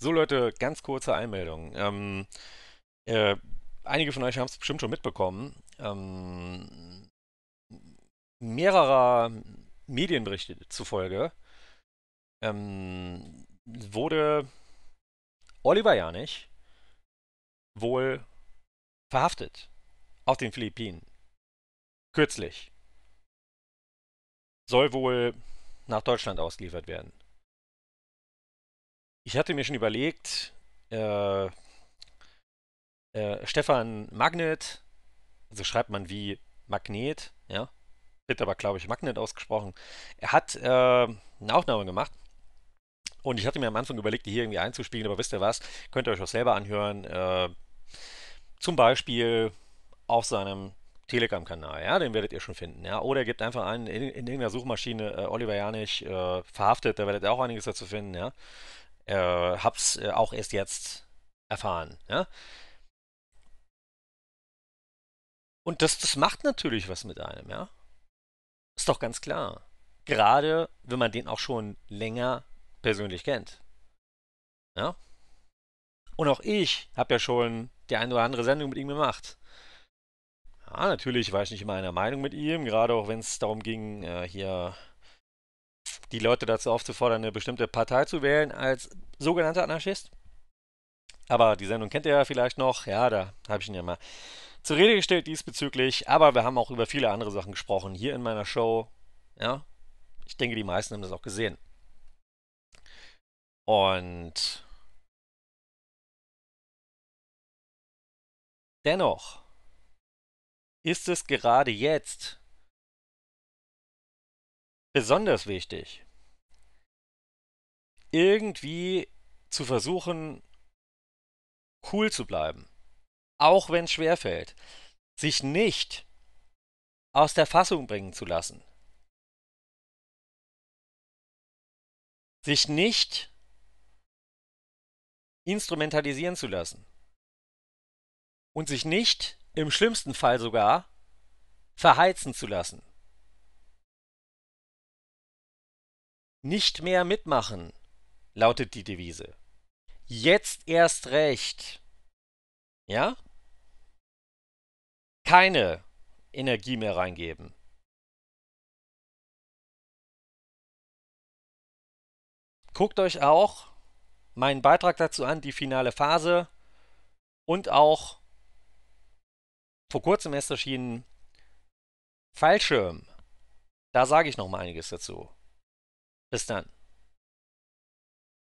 So Leute, ganz kurze Einmeldung. Ähm, äh, einige von euch haben es bestimmt schon mitbekommen. Ähm, mehrerer Medienberichte zufolge ähm, wurde Oliver Janich wohl verhaftet auf den Philippinen. Kürzlich. Soll wohl nach Deutschland ausgeliefert werden. Ich hatte mir schon überlegt, äh, äh, Stefan Magnet, also schreibt man wie Magnet, ja, wird aber glaube ich Magnet ausgesprochen. Er hat äh, eine Aufnahme gemacht und ich hatte mir am Anfang überlegt, die hier irgendwie einzuspielen, aber wisst ihr was, könnt ihr euch auch selber anhören. Äh, zum Beispiel auf seinem Telegram-Kanal, ja, den werdet ihr schon finden, ja. Oder ihr gebt einfach einen in, in irgendeiner Suchmaschine äh, Oliver Janich äh, verhaftet, da werdet ihr auch einiges dazu finden, ja äh, hab's äh, auch erst jetzt erfahren. Ja? Und das, das macht natürlich was mit einem, ja. Ist doch ganz klar. Gerade wenn man den auch schon länger persönlich kennt. Ja. Und auch ich habe ja schon die eine oder andere Sendung mit ihm gemacht. Ja, natürlich war ich nicht immer einer Meinung mit ihm, gerade auch wenn es darum ging, äh, hier die Leute dazu aufzufordern, eine bestimmte Partei zu wählen als sogenannter Anarchist. Aber die Sendung kennt ihr ja vielleicht noch. Ja, da habe ich ihn ja mal zur Rede gestellt diesbezüglich. Aber wir haben auch über viele andere Sachen gesprochen hier in meiner Show. Ja, ich denke, die meisten haben das auch gesehen. Und dennoch ist es gerade jetzt besonders wichtig, irgendwie zu versuchen, cool zu bleiben, auch wenn es schwerfällt, sich nicht aus der Fassung bringen zu lassen, sich nicht instrumentalisieren zu lassen und sich nicht im schlimmsten Fall sogar verheizen zu lassen. Nicht mehr mitmachen, lautet die Devise. Jetzt erst recht. Ja? Keine Energie mehr reingeben. Guckt euch auch meinen Beitrag dazu an, die finale Phase und auch vor kurzem erst erschienen Fallschirm. Da sage ich noch mal einiges dazu. Bis dann.